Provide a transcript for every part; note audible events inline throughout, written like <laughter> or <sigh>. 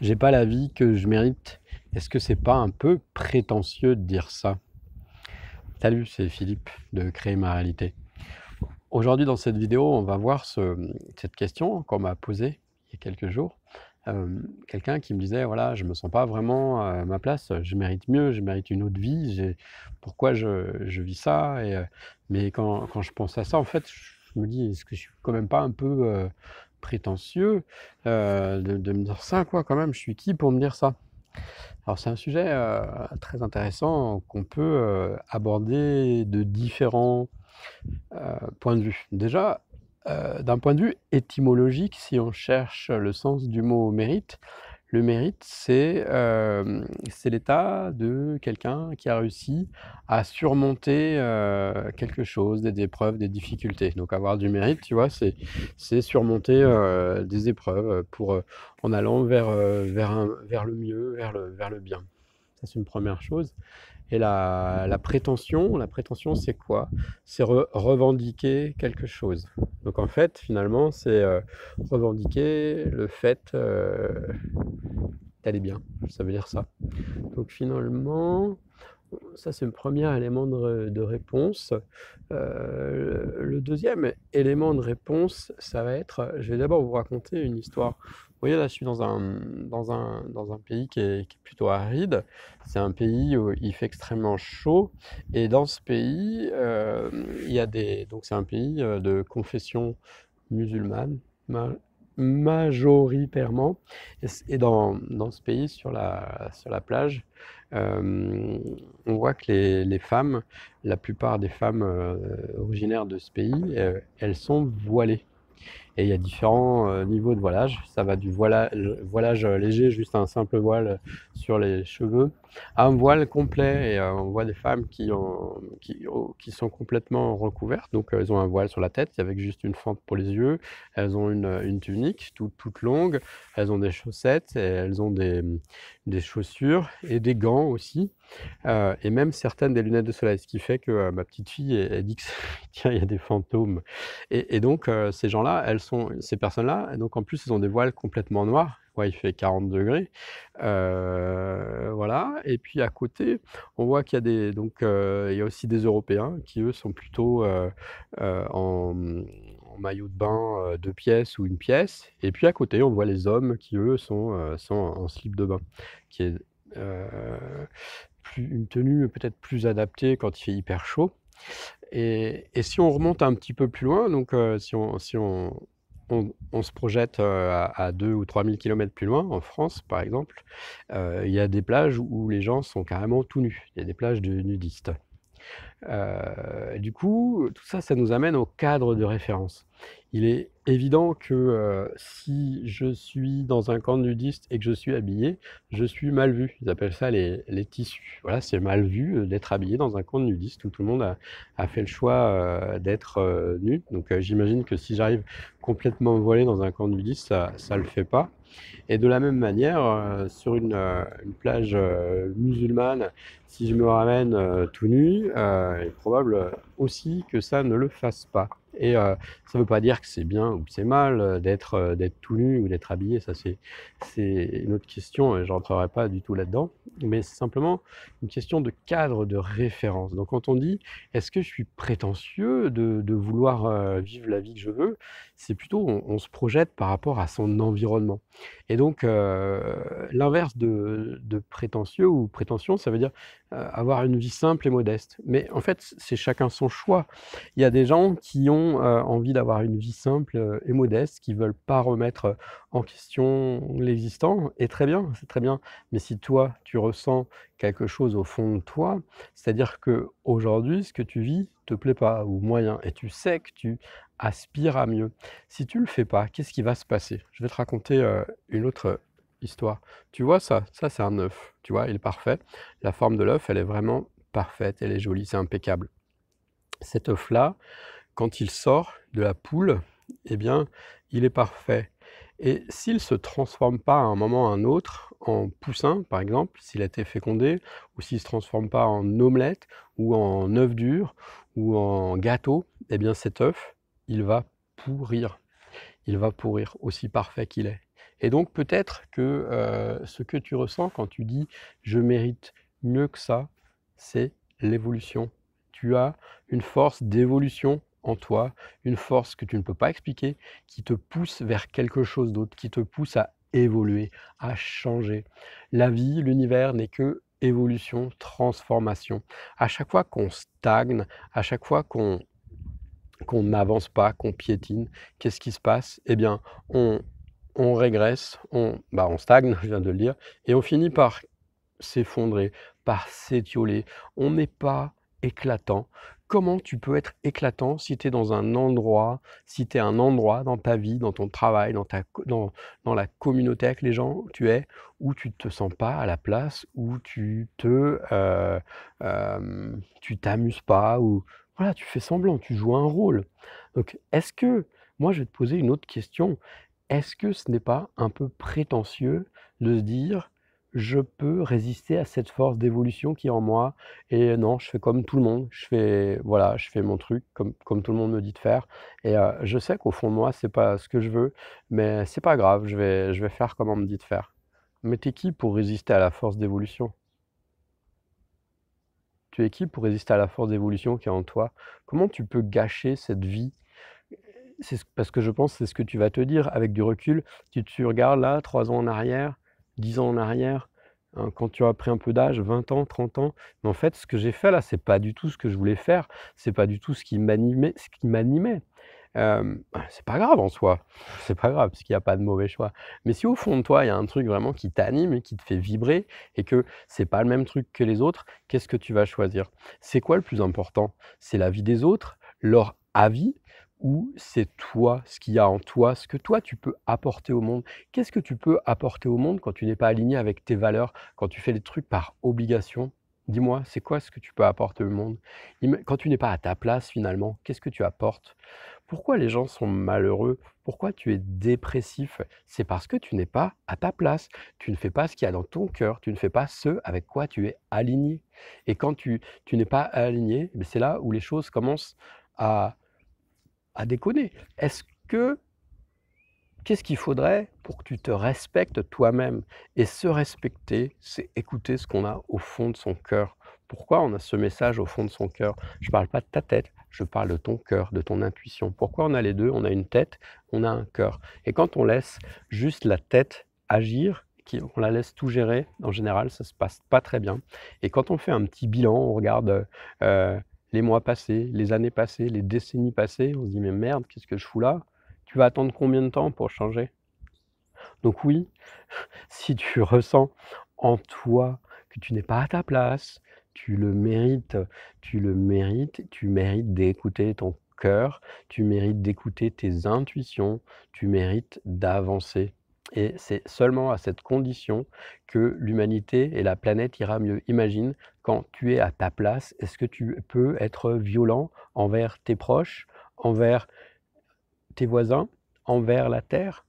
j'ai pas la vie que je mérite. Est-ce que c'est pas un peu prétentieux de dire ça Salut, c'est Philippe de Créer ma réalité. Aujourd'hui, dans cette vidéo, on va voir ce, cette question qu'on m'a posée il y a quelques jours. Euh, quelqu'un qui me disait voilà, je me sens pas vraiment à ma place, je mérite mieux, je mérite une autre vie, pourquoi je, vis ça Et, euh, Mais quand, je pense à ça, en fait, je me dis est-ce que je suis quand même pas un peu. Euh, prétentieux euh, de, me dire ça, quoi, quand même, je suis qui pour me dire ça Alors c'est un sujet euh, très intéressant qu'on peut euh, aborder de différents points de vue. Déjà, d'un point de vue étymologique, si on cherche le sens du mot mérite, le mérite, c'est l'état de quelqu'un qui a réussi à surmonter quelque chose, des épreuves, des difficultés. Donc avoir du mérite, tu vois, c'est surmonter des épreuves pour, en allant vers, le mieux, vers le bien c'est une première chose. Et la, prétention, la prétention, c'est quoi C'est revendiquer quelque chose. Donc en fait, finalement, c'est euh, revendiquer le fait euh, d'aller bien. Ça veut dire ça. Donc finalement, ça c'est le premier élément de, réponse. Euh, le deuxième élément de réponse, ça va être, je vais d'abord vous raconter une histoire voyez, là, je suis dans un, dans un, dans un pays qui est, qui est plutôt aride. C'est un pays où il fait extrêmement chaud. Et dans ce pays, euh, il y a des. Donc, c'est un pays euh, de confession musulmane, majoritairement. Et, dans, dans, ce pays, sur la, sur la plage, euh, on voit que les, les, femmes, la plupart des femmes originaires de ce pays, elles sont voilées. Et il y a différents euh, niveaux de voilage. Ça va du voilage euh, léger, juste un simple voile euh, sur les cheveux, à un voile complet. Et on voit des femmes qui, ont, oh, qui, sont complètement recouvertes. Donc elles ont un voile sur la tête avec juste une fente pour les yeux. Elles ont une, tunique toute longue. Elles ont des chaussettes elles ont des, mm, des chaussures et des gants aussi. et même certaines des lunettes de soleil, ce qui fait que ma petite fille, elle, dit que <laughs> tiens, il y a des fantômes. Et, et donc, ces gens-là, elles sont ces personnes-là. Donc en plus, ils ont des voiles complètement noirs. il fait 40 degrés. Euh, voilà. Et puis à côté, on voit qu'il y a des donc euh, il y a aussi des Européens qui eux sont plutôt euh, en, maillot de bain deux pièces ou une pièce. Et puis à côté, on voit les hommes qui eux sont, en slip de bain, qui est plus, une tenue peut-être plus adaptée quand il fait hyper chaud. Et, si on remonte un petit peu plus loin, donc si, on, si on, on, se projette euh, à, à 2 ou 3 000 km plus loin, en France par exemple, euh, il y a des plages où les gens sont carrément tout nus. Il y a des plages de nudistes. Euh, du coup, tout ça, ça nous amène au cadre de référence. Il est évident que euh, si je suis dans un camp nudiste et que je suis habillé, je suis mal vu. Ils appellent ça les, tissus. Voilà, c'est mal vu euh, d'être habillé dans un camp nudiste où tout le monde a, fait le choix euh, d'être nu. Donc j'imagine que si j'arrive complètement voilé dans un camp nudiste, ça ne le fait pas. Et de la même manière, sur une plage musulmane, si je me ramène tout nu, il est probable aussi que ça ne le fasse pas. Et euh, ça ne veut pas dire que c'est bien ou que c'est mal euh, euh, d'être tout nu ou d'être habillé, ça c'est une autre question, et je n'entrerai pas du tout là-dedans. Mais c'est simplement une question de cadre de référence. Donc quand on dit est-ce que je suis prétentieux de, vouloir vivre la vie que je veux, c'est plutôt on, se projette par rapport à son environnement. Et donc l'inverse de prétentieux ou prétention, ça veut dire euh, avoir une vie simple et modeste. Mais en fait, c'est chacun son choix. Il y a des gens qui ont euh, envie d'avoir une vie simple euh, et modeste, qui veulent pas remettre en question l'existant, et très bien, c'est très bien. Mais si toi, tu ressens quelque chose au fond de toi, c'est-à-dire que aujourd'hui, ce que tu vis te plaît pas ou moyen, et tu sais que tu aspires à mieux. Si tu le fais pas, qu'est-ce qui va se passer Je vais te raconter une autre histoire. Tu vois ça Ça, c'est un œuf. Tu vois, il est parfait. La forme de l'œuf, elle est vraiment parfaite. Elle est jolie, c'est impeccable. Cet œuf-là, quand il sort de la poule, eh bien, il est parfait. Et s'il ne se transforme pas à un moment ou à un autre en poussin, par exemple, s'il a été fécondé, ou s'il ne se transforme pas en omelette, ou en œuf dur, ou en gâteau, eh bien cet œuf, il va pourrir. Il va pourrir, aussi parfait qu'il est. Et donc peut-être que euh, ce que tu ressens quand tu dis je mérite mieux que ça, c'est l'évolution. Tu as une force d'évolution en toi, une force que tu ne peux pas expliquer, qui te pousse vers quelque chose d'autre, qui te pousse à évoluer, à changer. La vie, l'univers n'est que évolution, transformation. À chaque fois qu'on stagne, à chaque fois qu'on qu'on n'avance pas, qu'on piétine, qu'est-ce qui se passe Eh bien, on on régresse, on, bah, on stagne, <laughs> je viens de le dire, et on finit par s'effondrer, par s'étioler. On n'est pas éclatant. Comment tu peux être éclatant si tu es dans un endroit, si tu es un endroit dans ta vie, dans ton travail, dans, ta, dans, la communauté avec les gens où tu es, où tu ne te sens pas à la place, où tu te euh, euh, tu t'amuses pas, ou voilà, tu fais semblant, tu joues un rôle. Donc, est-ce que, moi je vais te poser une autre question, est-ce que ce n'est pas un peu prétentieux de se dire je peux résister à cette force d'évolution qui est en moi et non je fais comme tout le monde je fais voilà je fais mon truc comme, comme tout le monde me dit de faire et euh, je sais qu'au fond de moi c'est pas ce que je veux mais c'est pas grave je vais je vais faire comme on me dit de faire mais t'es qui pour résister à la force d'évolution tu es qui pour résister à la force d'évolution qui est en toi comment tu peux gâcher cette vie c'est parce que je pense c'est ce que tu vas te dire avec du recul. Tu te regardes là, trois ans en arrière, dix ans en arrière, hein, quand tu as pris un peu d'âge, 20 ans, 30 ans, mais en fait, ce que j'ai fait là, c'est pas du tout ce que je voulais faire, c'est pas du tout ce qui m'animait. Ce qui m'animait. c'est pas grave en soi, <laughs> c'est pas grave parce qu'il n'y a pas de mauvais choix. Mais si au fond de toi il y a un truc vraiment qui t'anime qui te fait vibrer et que c'est pas le même truc que les autres, qu'est-ce que tu vas choisir C'est quoi le plus important C'est la vie des autres, leur avis où c'est toi, ce qu'il y a en toi, ce que toi tu peux apporter au monde. Qu'est-ce que tu peux apporter au monde quand tu n'es pas aligné avec tes valeurs, quand tu fais des trucs par obligation Dis-moi, c'est quoi ce que tu peux apporter au monde Quand tu n'es pas à ta place finalement, qu'est-ce que tu apportes Pourquoi les gens sont malheureux Pourquoi tu es dépressif C'est parce que tu n'es pas à ta place. Tu ne fais pas ce qu'il y a dans ton cœur. Tu ne fais pas ce avec quoi tu es aligné. Et quand tu, tu n'es pas aligné, c'est là où les choses commencent à déconner. Est-ce que qu'est-ce qu'il faudrait pour que tu te respectes toi-même Et se respecter, c'est écouter ce qu'on a au fond de son cœur. Pourquoi on a ce message au fond de son cœur Je parle pas de ta tête, je parle de ton cœur, de ton intuition. Pourquoi on a les deux On a une tête, on a un cœur. Et quand on laisse juste la tête agir, on la laisse tout gérer, en général, ça se passe pas très bien. Et quand on fait un petit bilan, on regarde euh, les mois passés, les années passées, les décennies passées. On se dit, mais merde, qu'est-ce que je fous là Tu vas attendre combien de temps pour changer Donc oui, <laughs> si tu ressens en toi que tu n'es pas à ta place, tu le mérites, tu le mérites, tu mérites d'écouter ton cœur, tu mérites d'écouter tes intuitions, tu mérites d'avancer. Et c'est seulement à cette condition que l'humanité et la planète ira mieux. Imagine quand tu es à ta place, est-ce que tu peux être violent envers tes proches, envers tes voisins, envers la terre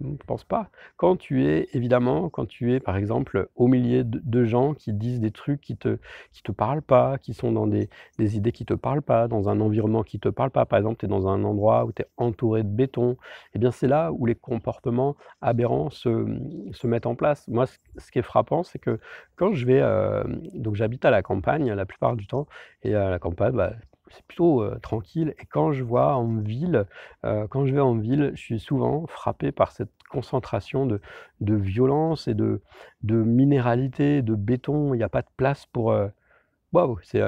je ne pense pas. Quand tu es, évidemment, quand tu es, par exemple, au milieu de gens qui disent des trucs qui ne te, qui te parlent pas, qui sont dans des, des idées qui ne te parlent pas, dans un environnement qui ne te parle pas, par exemple, tu es dans un endroit où tu es entouré de béton, et eh bien c'est là où les comportements aberrants se, se mettent en place. Moi, ce, qui est frappant, c'est que quand je vais, euh, donc j'habite à la campagne la plupart du temps, et à la campagne, bah, c'est plutôt tranquille. Et quand je vois en ville, quand je vais en ville, je suis souvent frappé par cette concentration de, violence et de, minéralité, de béton. Il n'y a pas de place pour. Waouh, wow, c'est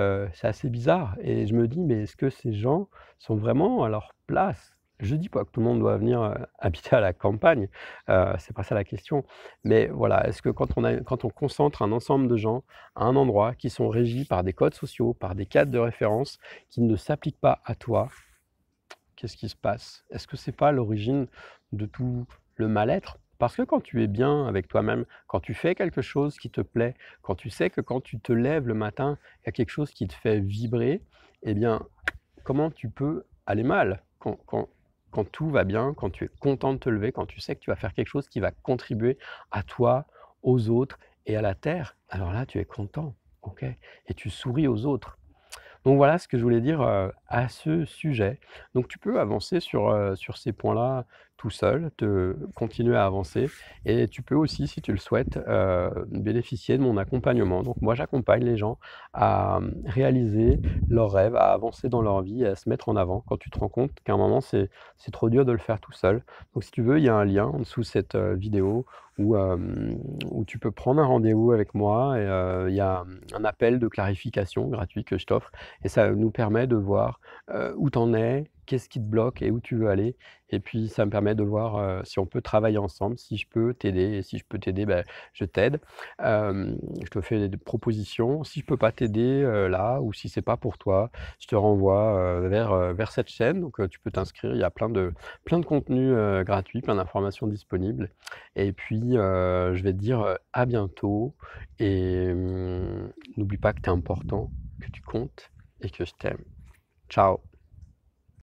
assez bizarre. Et je me dis, mais est-ce que ces gens sont vraiment à leur place je dis pas que tout le monde doit venir euh, <laughs> habiter à la campagne, euh, c'est pas ça la question. Mais voilà, est-ce que quand on, a, quand on concentre un ensemble de gens à un endroit qui sont régis par des codes sociaux, par des cadres de référence qui ne s'appliquent pas à toi, qu'est-ce qui se passe Est-ce que c'est pas l'origine de tout le mal-être parce que quand tu es bien avec toi-même, quand tu fais quelque chose qui te plaît, quand tu sais que quand tu te lèves le matin, il y a quelque chose qui te fait vibrer, eh bien, comment tu peux aller mal quand, quand tout va bien, quand tu es content de te lever, quand tu sais que tu vas faire quelque chose qui va contribuer à toi, aux autres et à la terre, alors là, tu es content, ok Et tu souris aux autres. Donc voilà ce que je voulais dire euh, à ce sujet. Donc tu peux avancer sur, euh, sur ces points-là tout seul, te, continuer à avancer. Et tu peux aussi, si tu le souhaites, euh, bénéficier de mon accompagnement. Donc moi, j'accompagne les gens à hum, réaliser leurs rêves, à avancer dans leur vie, à se mettre en avant quand tu te rends compte qu'à un moment, c'est trop dur de le faire tout seul. Donc si tu veux, il y a un lien en dessous cette euh, vidéo où, euh, où, tu peux prendre un rendez-vous avec moi. et Il y a hum, un appel de clarification gratuit que je t'offre et ça nous permet de voir où tu en es, qu'est-ce qui te bloque et où tu veux aller. Et puis, ça me permet de voir euh, si on peut travailler ensemble, si je peux t'aider. Et si je peux t'aider, ben, je t'aide. je te fais des propositions. Si je peux pas t'aider euh, là, ou si ce n'est pas pour toi, je te renvoie euh, vers, vers cette chaîne. Donc, tu peux t'inscrire. Il y a plein de, plein de contenus gratuits, plein d'informations disponibles. Et puis, je vais te dire à bientôt. Et mmh, n'oublie pas que tu es important, que tu comptes et que je t'aime. Ciao